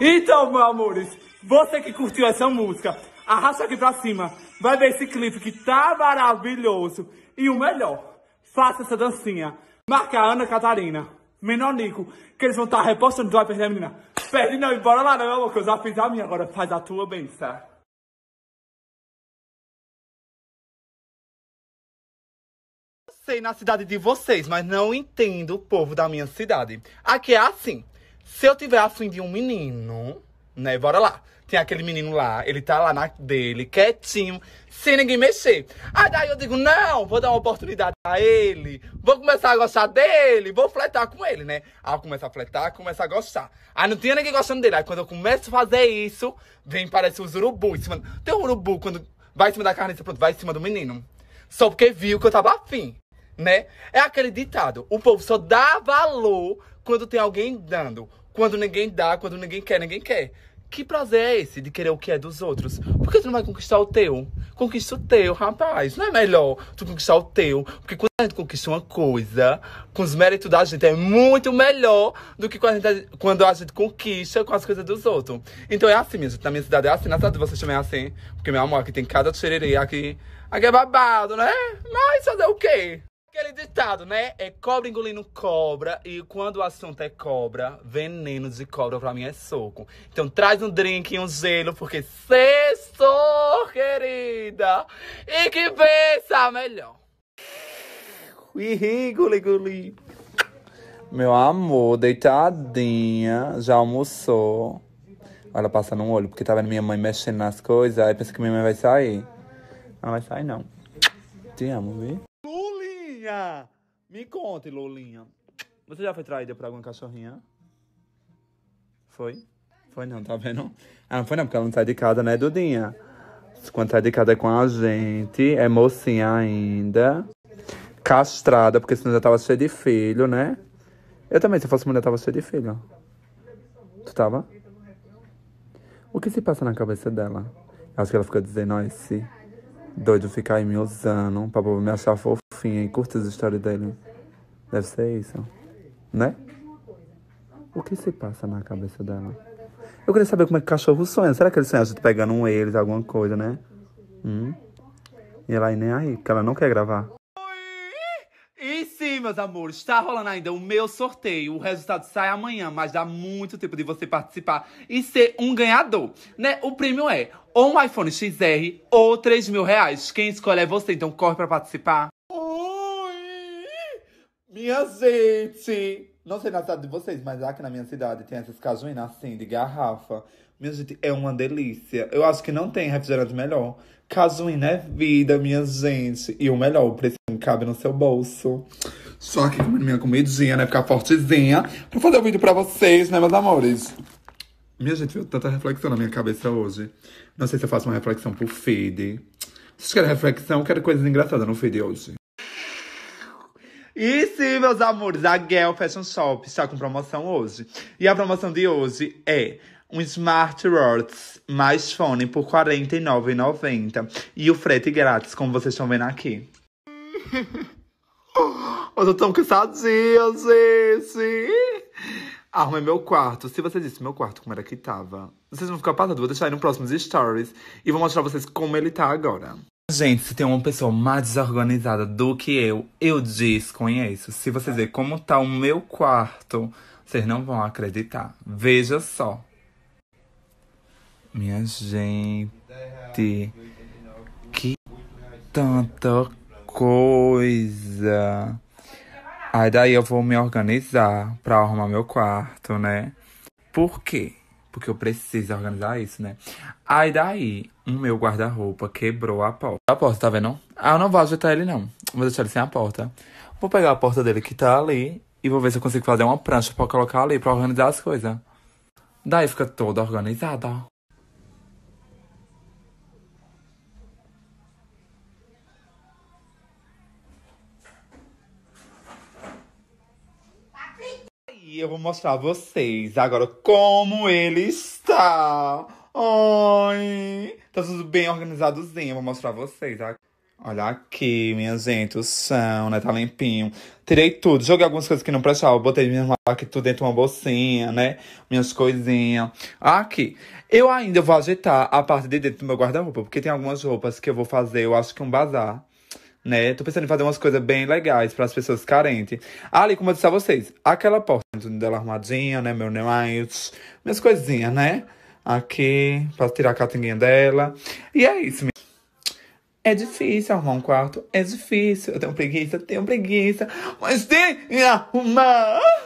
Então, meus amores, você que curtiu essa música, arrasta aqui pra cima, vai ver esse clipe que tá maravilhoso. E o melhor, faça essa dancinha. Marca a Ana Catarina, menor Nico, que eles vão estar tá repostando, tu vai perder a menina. Perde não, e bora lá, não, né, amor, que eu já fiz a minha, agora faz a tua benção. sei na cidade de vocês, mas não entendo o povo da minha cidade. Aqui é assim. Se eu tiver afim de um menino, né? Bora lá. Tem aquele menino lá, ele tá lá na dele, quietinho, sem ninguém mexer. Aí daí eu digo, não, vou dar uma oportunidade a ele, vou começar a gostar dele, vou fletar com ele, né? Aí eu começo a fletar, começo a gostar. Aí não tinha ninguém gostando dele. Aí quando eu começo a fazer isso, vem, parece os urubu em cima. Tem um urubu quando vai em cima da carne, pronto, vai em cima do menino. Só porque viu que eu tava afim, né? É aquele ditado, o povo só dá valor quando tem alguém dando. Quando ninguém dá, quando ninguém quer, ninguém quer. Que prazer é esse de querer o que é dos outros? Por que tu não vai conquistar o teu? Conquista o teu, rapaz. Não é melhor tu conquistar o teu? Porque quando a gente conquista uma coisa, com os méritos da gente, é muito melhor do que quando a gente, tá- quando a gente conquista com as coisas dos outros. Então é assim, mesmo. Na minha cidade é assim, na cidade vocês também é assim. Porque, meu amor, aqui tem cada tirerê, aqui, aqui é babado, né? Mas fazer o quê? Aquele ditado, né? É cobra engolindo cobra. E quando o assunto é cobra, veneno de cobra pra mim é soco. Então traz um drink e um gelo, porque sexto, querida. E que pensa melhor. Ih, guli, Meu amor, deitadinha, já almoçou. Olha, passa no olho, porque tava tá vendo minha mãe mexendo nas coisas, aí pensa que minha mãe vai sair. Não vai sair, não. Te amo, viu? Lolinha! Me conte, Lolinha. Você já foi traída por alguma cachorrinha? Foi? Foi não, tá vendo? Ah, não foi não, porque ela não sai tá de casa, né, Dudinha? Quando sai tá de casa é com a gente, é mocinha ainda. Castrada, porque senão já tava cheia de filho, né? Eu também, se eu fosse mulher, tava cheia de filho. Tu tava? O que se passa na cabeça dela? Acho que ela fica dizendo, ó, esse doido ficar aí me usando pra me achar fofo fofinha e curtas as histórias dele. Deve ser isso. Né? O que se passa na cabeça dela? Eu queria saber como é que o cachorro sonha. Será que ele sonha a gente pegando um eles, alguma coisa, né? Hum? E ela aí nem aí, que ela não quer gravar. E sim, meus amores, está rolando ainda o meu sorteio. O resultado sai amanhã, mas dá muito tempo de você participar e ser um ganhador, né? O prêmio é ou um iPhone XR ou 3 mil reais. Quem escolhe é você, então corre para participar. Minha gente! Não sei na cidade de vocês, mas aqui na minha cidade tem essas cajuínas assim, de garrafa. Minha gente, é uma delícia. Eu acho que não tem refrigerante melhor. Cajuína é vida, minha gente. E o melhor, o preço não cabe no seu bolso. Só que comendo minha comidinha, né? Ficar fortezinha. Pra fazer o um vídeo pra vocês, né, meus amores? Minha gente, veio tanta reflexão na minha cabeça hoje. Não sei se eu faço uma reflexão pro feed. Vocês querem reflexão? Eu quero coisas engraçadas no feed hoje. E sim, meus amores, a Gel Fashion Shop está com promoção hoje. E a promoção de hoje é um smartwatch mais fone por R$ 49,90. E o frete grátis, como vocês estão vendo aqui. eu tô tão cansadinha, gente. Arrumei meu quarto. Se você disse meu quarto como era que tava, vocês vão ficar passando, Vou deixar aí no próximo stories e vou mostrar pra vocês como ele tá agora. Gente, se tem uma pessoa mais desorganizada do que eu, eu desconheço. Se vocês verem como tá o meu quarto, vocês não vão acreditar. Veja só. Minha gente, que tanta coisa. Aí daí eu vou me organizar pra arrumar meu quarto, né? Por quê? porque eu preciso organizar isso, né? Aí daí, o meu guarda-roupa quebrou a porta. A porta, tá vendo? Ah, eu não vou ajeitar ele, não. Vou deixar ele sem a porta. Vou pegar a porta dele que tá ali e vou ver se eu consigo fazer uma prancha pra colocar ali, pra organizar as coisas. Daí fica toda organizada, ó. eu vou mostrar a vocês agora como ele está. Oi! Tá tudo bem organizadozinho, eu vou mostrar a vocês. Tá? Olha aqui, minha gente, o chão, né? Tá limpinho. Tirei tudo, joguei algumas coisas que não prestavam. Botei minhas aqui tudo dentro de uma bolsinha, né? Minhas coisinhas. Aqui. Eu ainda vou ajeitar a parte de dentro do meu guarda-roupa, porque tem algumas roupas que eu vou fazer, eu acho que um bazar né? Tô pensando em fazer umas coisas bem legais para as pessoas carentes. Ali, como eu disse a vocês, aquela porta né, dela arrumadinha, né? Meu nails, minhas coisinhas, né? Aqui, pra tirar a catinguinha dela. E é isso, minha. É difícil arrumar um quarto, é difícil. Eu tenho preguiça, tenho preguiça, mas tem que arrumar.